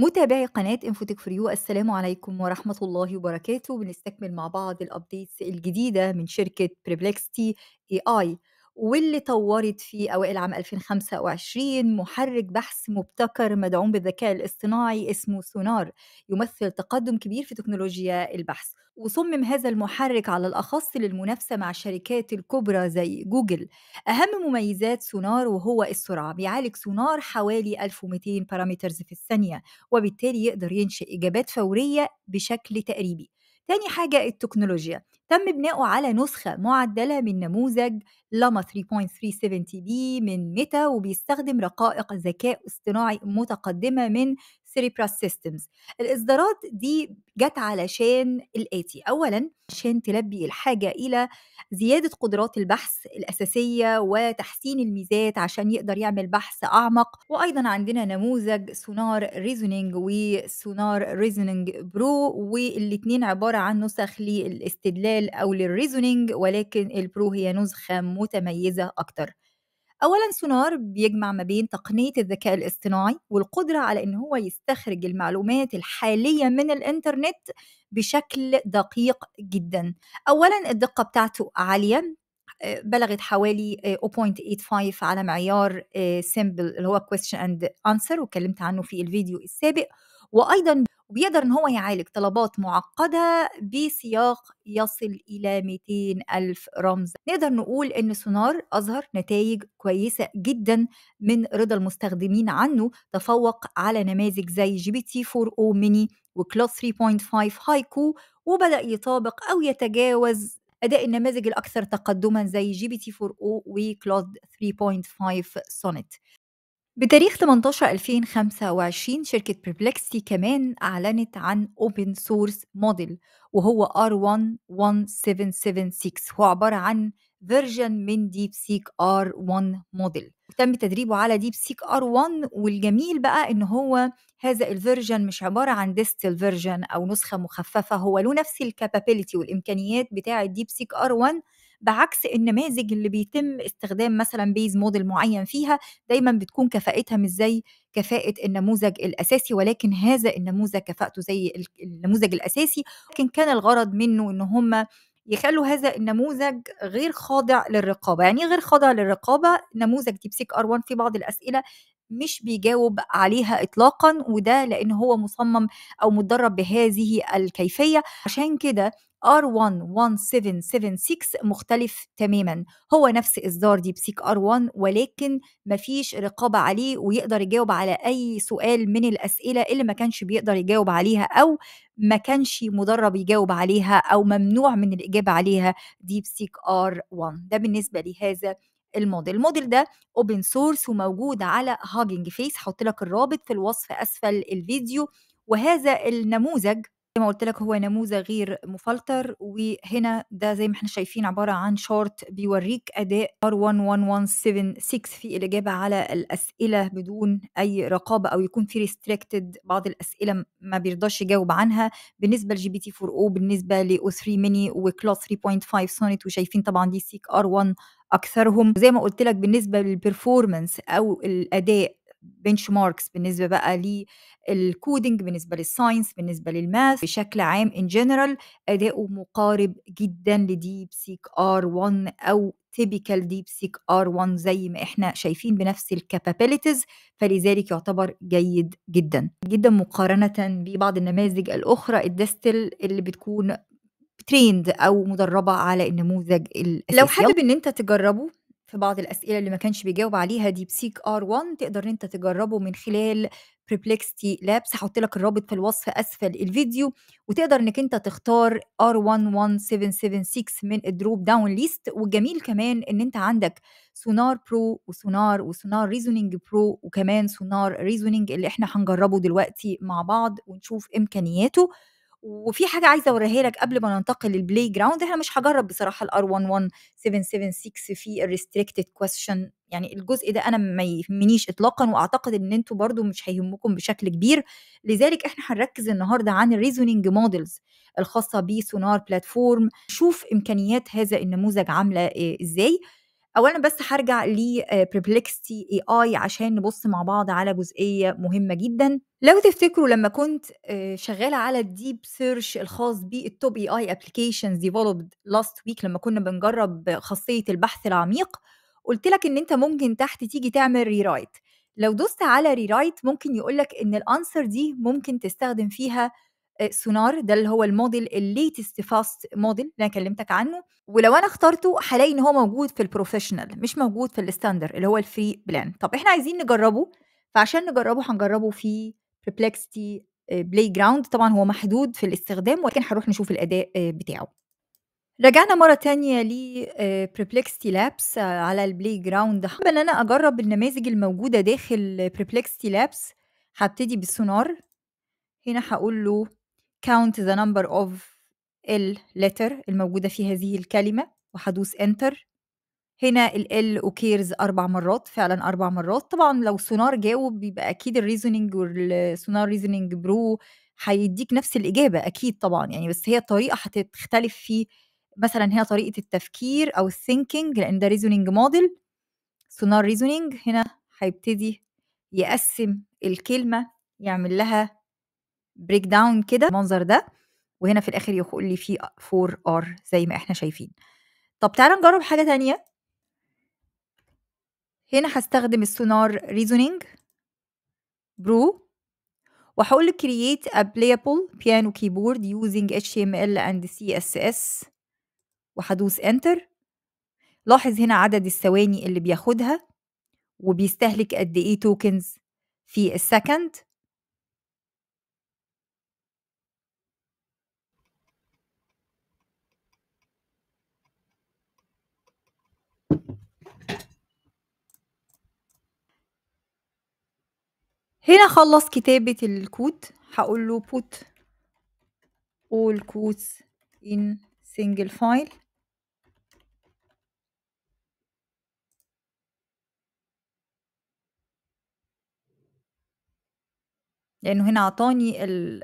متابعي قناة انفوتك فريو السلام عليكم ورحمة الله وبركاته بنستكمل مع بعض الابديتس الجديدة من شركة بريبلكستي اي اي واللي طورت في أوائل عام 2025 محرك بحث مبتكر مدعوم بالذكاء الاصطناعي اسمه سونار يمثل تقدم كبير في تكنولوجيا البحث وصمم هذا المحرك على الأخص للمنافسة مع الشركات الكبرى زي جوجل أهم مميزات سونار وهو السرعة بيعالج سونار حوالي 1200 بارامترز في الثانية وبالتالي يقدر ينشئ إجابات فورية بشكل تقريبي تاني حاجة التكنولوجيا تم بناؤه على نسخة معدلة من نموذج لما 3.370 بي من ميتا وبيستخدم رقائق ذكاء اصطناعي متقدمة من سيريبراس سيستمز الاصدارات دي جت علشان الاتي اولا عشان تلبي الحاجه الى زياده قدرات البحث الاساسيه وتحسين الميزات عشان يقدر يعمل بحث اعمق وايضا عندنا نموذج سونار ريزونينج وسونار ريزونينج برو والاثنين عباره عن نسخ للاستدلال او للريزونينج ولكن البرو هي نسخه متميزه اكتر اولا سونار بيجمع ما بين تقنيه الذكاء الاصطناعي والقدره على ان هو يستخرج المعلومات الحاليه من الانترنت بشكل دقيق جدا اولا الدقه بتاعته عاليه آه، بلغت حوالي 0.85 آه، على معيار سيمبل آه، اللي هو question and answer واتكلمت عنه في الفيديو السابق وايضا وبيقدر ان هو يعالج طلبات معقده بسياق يصل الى 200 الف رمز نقدر نقول ان سونار اظهر نتائج كويسه جدا من رضا المستخدمين عنه تفوق على نماذج زي جي بي تي 4 او ميني وكلاس 3.5 هايكو وبدا يطابق او يتجاوز اداء النماذج الاكثر تقدما زي جي بي تي 4 او وكلاود 3.5 سونت بتاريخ 18/2025 شركة بربلكسي كمان أعلنت عن أوبن سورس موديل وهو R11776 هو عبارة عن فيرجن من ديب سيك R1 موديل تم تدريبه على ديب سيك R1 والجميل بقى إن هو هذا الفيرجن مش عبارة عن ديستل فيرجن أو نسخة مخففة هو له نفس الكابابيلتي والإمكانيات بتاعة ديب سيك R1 بعكس النماذج اللي بيتم استخدام مثلا بيز موديل معين فيها دايما بتكون كفاءتها مش زي كفاءة النموذج الأساسي ولكن هذا النموذج كفاءته زي النموذج الأساسي لكن كان الغرض منه إن هم يخلوا هذا النموذج غير خاضع للرقابة يعني إيه غير خاضع للرقابة نموذج ديب سيك ار 1 في بعض الأسئلة مش بيجاوب عليها اطلاقا وده لان هو مصمم او متدرب بهذه الكيفيه عشان كده R11776 مختلف تماما هو نفس إصدار ديب سيك R1 ولكن مفيش رقابة عليه ويقدر يجاوب على أي سؤال من الأسئلة اللي ما كانش بيقدر يجاوب عليها أو ما كانش مدرب يجاوب عليها أو ممنوع من الإجابة عليها ديب سيك R1 ده بالنسبة لهذا الموديل الموديل ده اوبن سورس وموجود على هاجنج فيس هحط لك الرابط في الوصف اسفل الفيديو وهذا النموذج زي ما قلت لك هو نموذج غير مفلتر وهنا ده زي ما احنا شايفين عباره عن شارت بيوريك اداء R11176 في الاجابه على الاسئله بدون اي رقابه او يكون في ريستريكتد بعض الاسئله ما بيرضاش يجاوب عنها بالنسبه لجي بي تي 4 او بالنسبه ل 3 ميني وكلاس 3.5 سونيت وشايفين طبعا دي سيك ار 1 اكثرهم زي ما قلت لك بالنسبه للبرفورمانس او الاداء بنش ماركس بالنسبه بقى للكودينج بالنسبه للساينس بالنسبه للماث بشكل عام ان جنرال اداؤه مقارب جدا لديب سيك ار 1 او تيبيكال ديب سيك ار 1 زي ما احنا شايفين بنفس الكابابيلتيز فلذلك يعتبر جيد جدا جدا مقارنه ببعض النماذج الاخرى الدستل اللي بتكون تريند او مدربه على النموذج الاساسي لو حابب ان انت تجربه في بعض الأسئلة اللي ما كانش بيجاوب عليها ديبسيك R1 تقدر إن أنت تجربه من خلال بريبلكستي لابس هحط لك الرابط في الوصف أسفل الفيديو وتقدر إنك أنت تختار R11776 من الدروب داون ليست والجميل كمان إن أنت عندك سونار برو وسونار وسونار ريزونينج برو وكمان سونار ريزونينج اللي إحنا هنجربه دلوقتي مع بعض ونشوف إمكانياته وفي حاجه عايزه اوريها لك قبل ما ننتقل للبلاي جراوند احنا مش هجرب بصراحه الار 11776 في الريستريكتد كويشن يعني الجزء ده انا ما يهمنيش اطلاقا واعتقد ان انتوا برضو مش هيهمكم بشكل كبير لذلك احنا هنركز النهارده عن الريزونينج مودلز الخاصه بسونار بلاتفورم شوف امكانيات هذا النموذج عامله إيه، ازاي اولا بس هرجع لبربلكستي اي اي عشان نبص مع بعض على جزئيه مهمه جدا لو تفتكروا لما كنت آه، شغاله على الديب سيرش الخاص بالتوب اي اي ابلكيشنز ديفلوبد لاست ويك لما كنا بنجرب خاصيه البحث العميق قلت لك ان انت ممكن تحت تيجي تعمل ريرايت لو دوست على ريرايت ممكن يقولك ان الانسر دي ممكن تستخدم فيها آه، سونار ده اللي هو الموديل الليتست فاست موديل اللي انا كلمتك عنه ولو انا اخترته هلاقي ان هو موجود في البروفيشنال مش موجود في الستاندر اللي هو الفري بلان طب احنا عايزين نجربه فعشان نجربه هنجربه في perplexity بلاي آه، جراوند طبعا هو محدود في الاستخدام ولكن هنروح نشوف الاداء آه، بتاعه رجعنا مرة تانية ل بريبلكستي لابس على البلاي جراوند حابب ان انا اجرب النماذج الموجودة داخل بريبلكستي لابس هبتدي بالسونار هنا هقول له count the number of ال letter الموجودة في هذه الكلمة وهدوس enter هنا ال occurs أربع مرات فعلا أربع مرات طبعا لو سونار جاوب يبقى أكيد الريزونينج والسونار ريزونينج برو هيديك نفس الإجابة أكيد طبعا يعني بس هي الطريقة هتختلف في مثلا هي طريقة التفكير أو الثينكينج لأن ده ريزونينج موديل سونار ريزونينج هنا هيبتدي يقسم الكلمة يعمل لها بريك داون كده المنظر ده وهنا في الاخر يقول لي في 4 ار زي ما احنا شايفين طب تعالى نجرب حاجه تانية هنا هستخدم السونار ريزونينج برو وهقول له create a playable piano keyboard using HTML and CSS وهدوس enter لاحظ هنا عدد الثواني اللي بياخدها وبيستهلك قد ايه توكنز في السكند هنا خلص كتابة الكود هقول له put all codes in single file لأنه هنا عطاني ال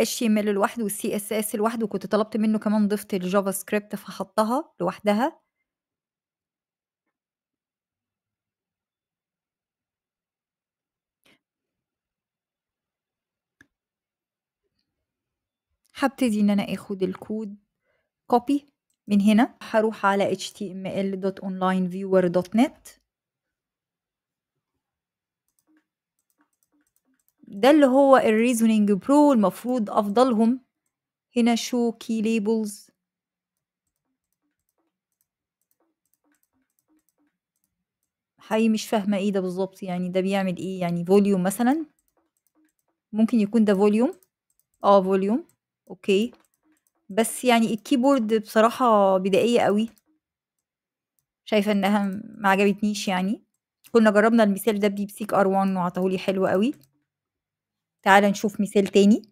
HTML لوحده والسي اس اس لوحده وكنت طلبت منه كمان ضفت الجافا سكريبت فحطها لوحدها هبتدي إن أنا آخد الكود copy من هنا هروح على html.onlineviewer.net ده اللي هو الريزونينج برو المفروض أفضلهم هنا شو كي ليبلز حقيقي مش فاهمة ايه ده بالظبط يعني ده بيعمل ايه يعني فوليوم مثلا ممكن يكون ده فوليوم اه فوليوم أوكي. بس يعني الكيبورد بصراحة بدائية أوي. شايفة إنها ما عجبتنيش يعني. كُنّا جرّبنا المثال ده بdeepseek ار وان وعطاهولي حلو أوي. تعالَ نشوف مثال تاني.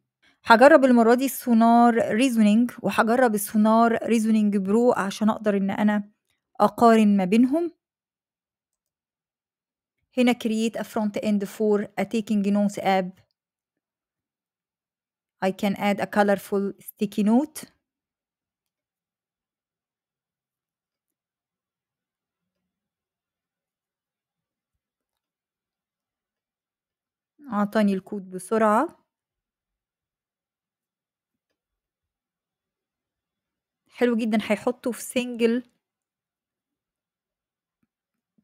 هجرب المرّة دي السونار ريزونينج وهجرب السونار ريزونينج برو عشان أقدر إن أنا أقارن ما بينهم. هنا create a front end for a taking notes app. I can add a colorful sticky note. أعطاني الكود بسرعة حلو جدا هيحطه في سنجل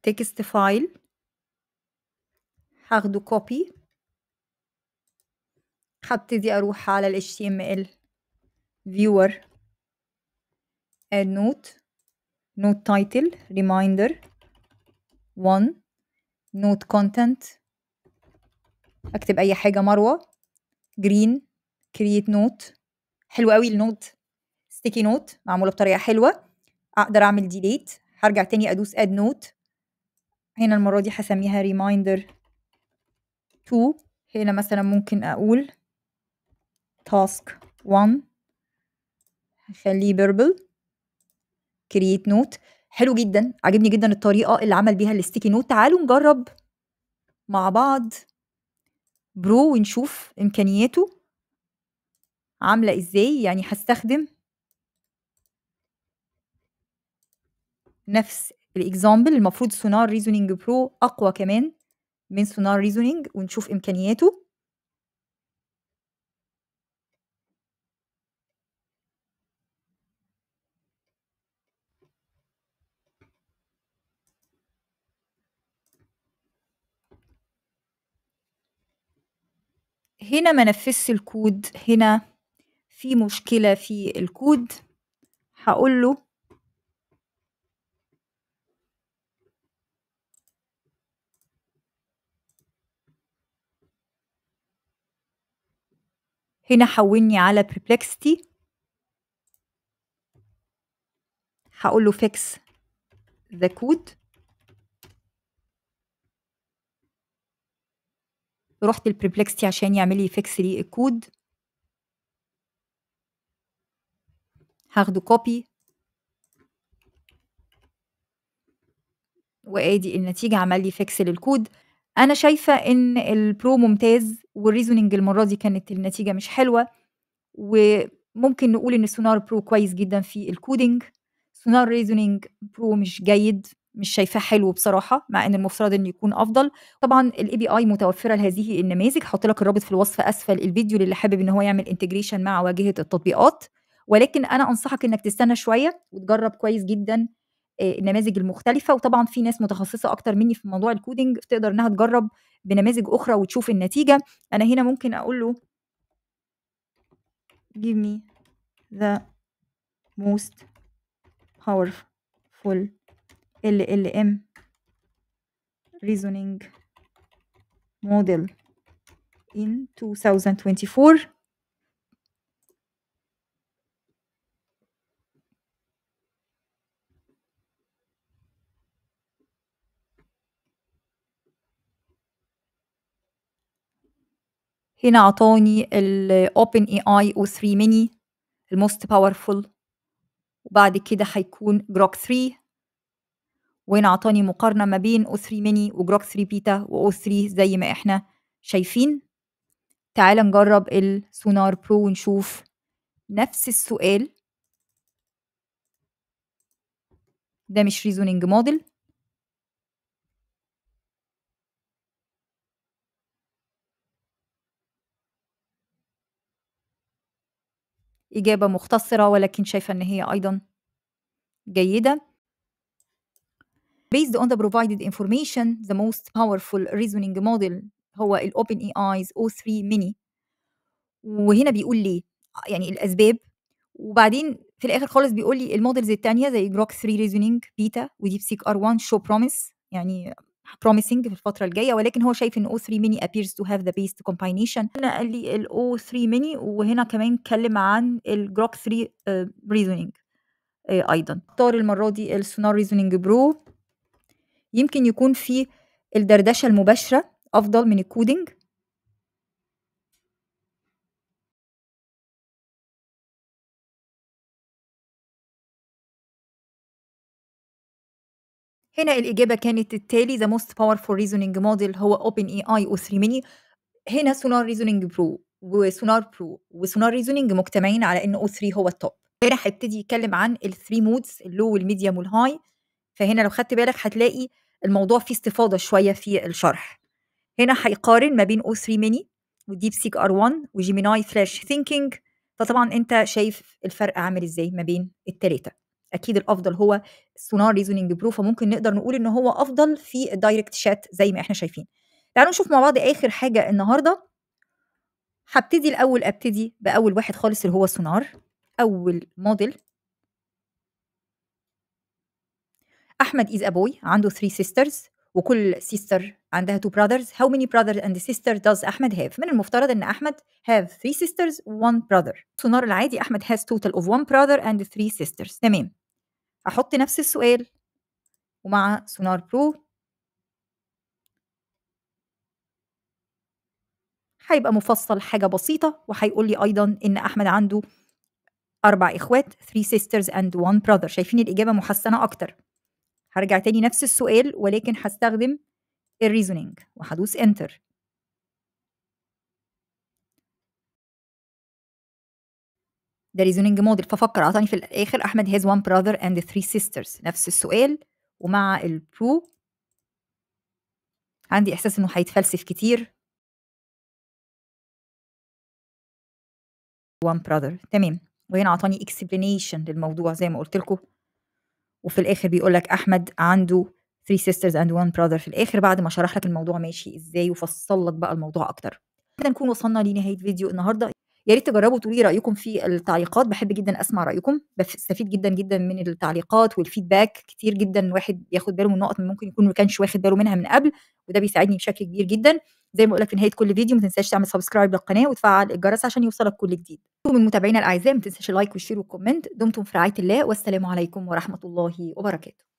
تكست فايل هاخده كوبي هبتدي اروح على ال HTML viewer add note note title reminder 1 note content اكتب اي حاجه مروه green create note حلو قوي النوت sticky note معموله بطريقه حلوه اقدر اعمل delete هرجع تاني ادوس add note هنا المره دي هسميها reminder 2 هنا مثلا ممكن اقول تاسك 1 هخليه بيربل كرييت نوت حلو جدا عجبني جدا الطريقه اللي عمل بيها الستيكي نوت تعالوا نجرب مع بعض برو ونشوف امكانياته عامله ازاي يعني هستخدم نفس الاكزامبل المفروض سونار ريزونينج برو اقوى كمان من سونار ريزونينج ونشوف امكانياته هنا ما نفذش الكود هنا في مشكلة في الكود هقول له هنا حولني على perplexity هقول له fix the code رحت البربلكستي عشان يعمل لي فيكس لي الكود هاخده كوبي وادي النتيجه عمل لي فيكس للكود انا شايفه ان البرو ممتاز والريزوننج المره دي كانت النتيجه مش حلوه وممكن نقول ان سونار برو كويس جدا في الكودينج سونار ريزوننج برو مش جيد مش شايفاه حلو بصراحه مع ان المفترض انه يكون افضل طبعا الاي بي اي متوفره لهذه النماذج هحط لك الرابط في الوصف اسفل الفيديو للي حابب ان هو يعمل انتجريشن مع واجهه التطبيقات ولكن انا انصحك انك تستنى شويه وتجرب كويس جدا آه، النماذج المختلفه وطبعا في ناس متخصصه اكتر مني في موضوع الكودينج تقدر انها تجرب بنماذج اخرى وتشوف النتيجه انا هنا ممكن اقول له give me the most powerful ال ال ام reasoning model in 2024 هنا عطاني الـ OpenAI O3 Mini الموست باورفول وبعد كده هيكون جروك 3 وين اعطاني مقارنه ما بين او 3 ميني وجروك 3 بيتا واو 3 زي ما احنا شايفين تعال نجرب السونار برو ونشوف نفس السؤال ده مش ريزونينج موديل إجابة مختصرة ولكن شايفة إن هي أيضا جيدة Based on the provided information, the most powerful reasoning model هو الـ OpenAI's O3 mini وهنا بيقول لي يعني الأسباب وبعدين في الآخر خالص بيقول لي المودلز التانية زي جروك 3 reasoning بيتا وديب سيك r 1 show promise يعني promising في الفترة الجاية ولكن هو شايف ان O3 mini appears to have the best combination هنا قال لي الـ O3 mini وهنا كمان اتكلم عن الجروك 3 آه، reasoning آه، ايضا اختار المرة دي السونار ريزونينج برو يمكن يكون في الدردشة المباشرة أفضل من الكودينج هنا الإجابة كانت التالي The most powerful reasoning model هو OpenAI O3 mini هنا سونار ريزونينج برو وسونار برو وسونار ريزونينج مجتمعين على ان O3 هو التوب هنا هيبتدي يتكلم عن الثري مودز اللو والميديوم والهاي فهنا لو خدت بالك هتلاقي الموضوع فيه استفاضه شويه في الشرح هنا هيقارن ما بين O3 ميني وديب سيك R1 وجيميناي فلاش ثينكينج فطبعا انت شايف الفرق عامل ازاي ما بين التلاتة اكيد الافضل هو السونار ريزونينج برو فممكن نقدر نقول ان هو افضل في الدايركت شات زي ما احنا شايفين تعالوا نشوف مع بعض اخر حاجه النهارده هبتدي الاول ابتدي باول واحد خالص اللي هو سونار اول موديل احمد is a boy عنده 3 sisters وكل سيستر عندها two brothers how many brothers and sisters does أحمد have من المفترض أن أحمد have three sisters one brother سونار العادي أحمد has total of one brother and three sisters تمام أحط نفس السؤال ومع سونار برو هيبقى مفصل حاجة بسيطة وهيقول لي أيضا إن أحمد عنده أربع إخوات three sisters and one brother شايفين الإجابة محسنة أكتر هرجع تاني نفس السؤال ولكن هستخدم الريزونينج وهدوس انتر ده ريزونينج موديل ففكر اعطاني في الاخر احمد هاز وان براذر اند ثري سيسترز نفس السؤال ومع البرو عندي احساس انه هيتفلسف كتير وان براذر تمام وهنا اعطاني اكسبلينيشن للموضوع زي ما قلت لكم وفي الاخر بيقول لك احمد عنده 3 سيسترز اند 1 براذر في الاخر بعد ما شرح لك الموضوع ماشي ازاي وفصل لك بقى الموضوع اكتر كده نكون وصلنا لنهايه فيديو النهارده يا ريت تجربوا تقولوا رايكم في التعليقات بحب جدا اسمع رايكم بستفيد جدا جدا من التعليقات والفيدباك كتير جدا الواحد بياخد باله من نقط ممكن يكون ما كانش واخد باله منها من قبل وده بيساعدني بشكل كبير جدا زي ما بقول لك في نهايه كل فيديو ما تنساش تعمل سبسكرايب للقناه وتفعل الجرس عشان يوصلك كل جديد من متابعينا الاعزاء ما تنساش اللايك والشير والكومنت دمتم في رعايه الله والسلام عليكم ورحمه الله وبركاته